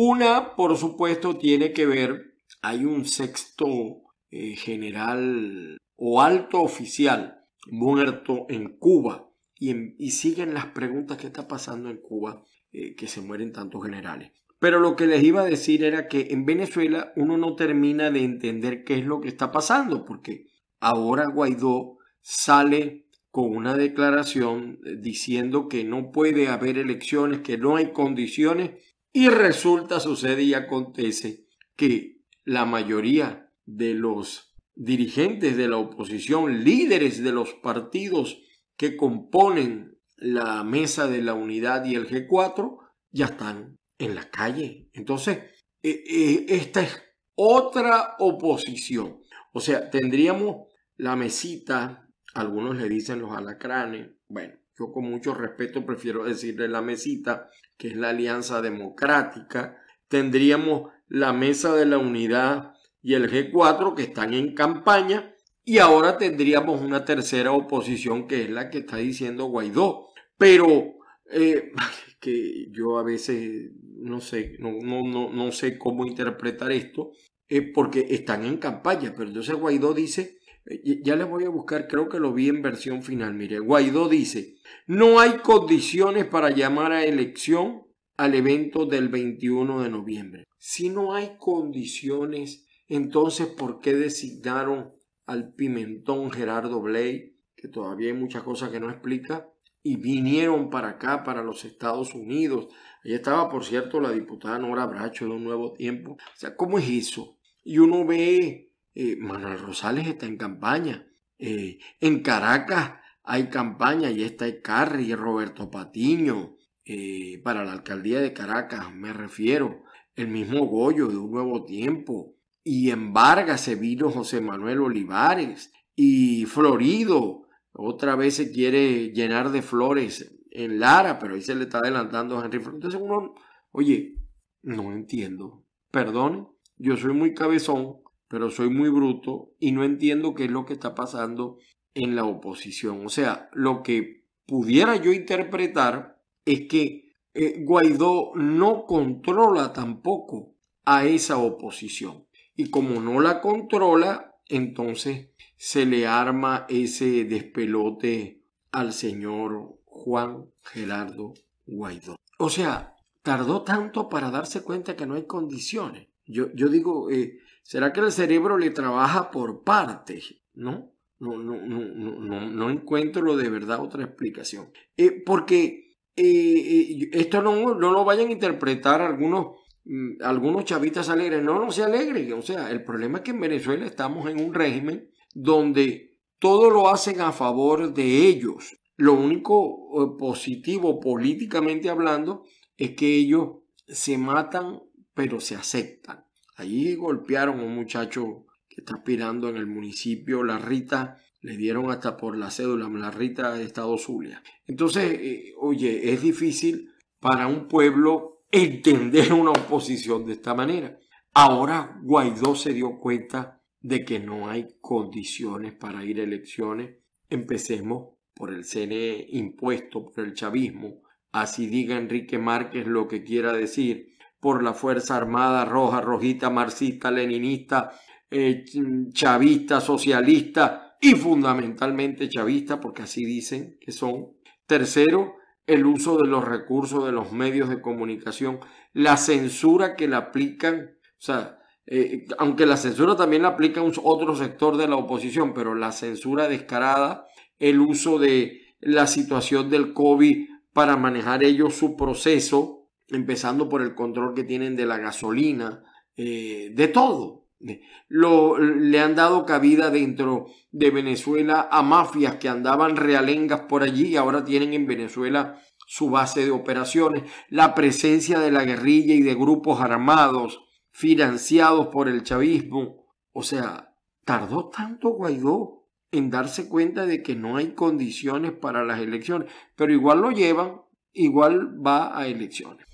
Una, por supuesto, tiene que ver, hay un sexto eh, general o alto oficial muerto en Cuba y, siguen las preguntas que está pasando en Cuba, eh, que se mueren tantos generales. Pero lo que les iba a decir era que en Venezuela uno no termina de entender qué es lo que está pasando, porque ahora Guaidó sale con una declaración eh, diciendo que no puede haber elecciones, que no hay condiciones y resulta, sucede y acontece que la mayoría de los dirigentes de la oposición, líderes de los partidos que componen la mesa de la unidad y el G4, ya están en la calle. Entonces, eh, eh, esta es otra oposición. O sea, tendríamos la mesita, algunos le dicen los alacranes, bueno, yo con mucho respeto prefiero decirle la mesita, que es la Alianza Democrática. Tendríamos la Mesa de la Unidad y el G4 que están en campaña. Y ahora tendríamos una tercera oposición que es la que está diciendo Guaidó. Pero eh, que yo a veces no sé, no, no, no, sé cómo interpretar esto, porque están en campaña. Pero entonces Guaidó dice ya les voy a buscar, creo que lo vi en versión final. Mire, Guaidó dice, no hay condiciones para llamar a elección al evento del 21 de noviembre. Si no hay condiciones, entonces ¿por qué designaron al pimentón Gerardo Blay, que todavía hay muchas cosas que no explica, y vinieron para acá, para los Estados Unidos? ahí estaba, por cierto, la diputada Nora Bracho de un nuevo tiempo. O sea, ¿cómo es eso? Y uno ve eh, Manuel Rosales está en campaña. Eh, en Caracas hay campaña y está Carri, Roberto Patiño, eh, para la alcaldía de Caracas, me refiero. El mismo Goyo de Un Nuevo Tiempo. Y en Vargas se vino José Manuel Olivares. Y Florido, otra vez se quiere llenar de flores en Lara, pero ahí se le está adelantando a Henry Flores. Entonces oye, no entiendo. Perdón, yo soy muy cabezón, pero soy muy bruto y no entiendo qué es lo que está pasando en la oposición. O sea, lo que pudiera yo interpretar es que eh, Guaidó no controla tampoco a esa oposición. Y como no la controla, entonces se le arma ese despelote al señor Juan Gerardo Guaidó. O sea, tardó tanto para darse cuenta que no hay condiciones. Yo, digo, eh, ¿será que el cerebro le trabaja por partes? ¿No? No, no, no, no, no encuentro de verdad otra explicación. Eh, porque eh, esto no, no lo vayan a interpretar algunos mm, algunos chavitas alegres. No, no se alegre. O sea, el problema es que en Venezuela estamos en un régimen donde todo lo hacen a favor de ellos. Lo único positivo políticamente hablando es que ellos se matan pero se aceptan. Allí golpearon a un muchacho que está aspirando en el municipio La Rita, le dieron hasta por la cédula La Rita de Estado Zulia. Entonces, eh, oye, es difícil para un pueblo entender una oposición de esta manera. Ahora Guaidó se dio cuenta de que no hay condiciones para ir a elecciones. Empecemos por el CNE impuesto por el chavismo. Así diga Enrique Márquez lo que quiera decir por la Fuerza Armada Roja, Rojita, Marxista, Leninista, eh, Chavista, Socialista y fundamentalmente Chavista, porque así dicen que son. Tercero, el uso de los recursos de los medios de comunicación, la censura que la aplican, o sea, eh, aunque la censura también la aplica un, otro sector de la oposición, pero la censura descarada, el uso de la situación del COVID para manejar ellos su proceso, empezando por el control que tienen de la gasolina, eh, de todo. le han dado cabida dentro de Venezuela a mafias que andaban realengas por allí y ahora tienen en Venezuela su base de operaciones, la presencia de la guerrilla y de grupos armados financiados por el chavismo. O sea, tardó tanto Guaidó en darse cuenta de que no hay condiciones para las elecciones, pero igual lo llevan, igual va a elecciones.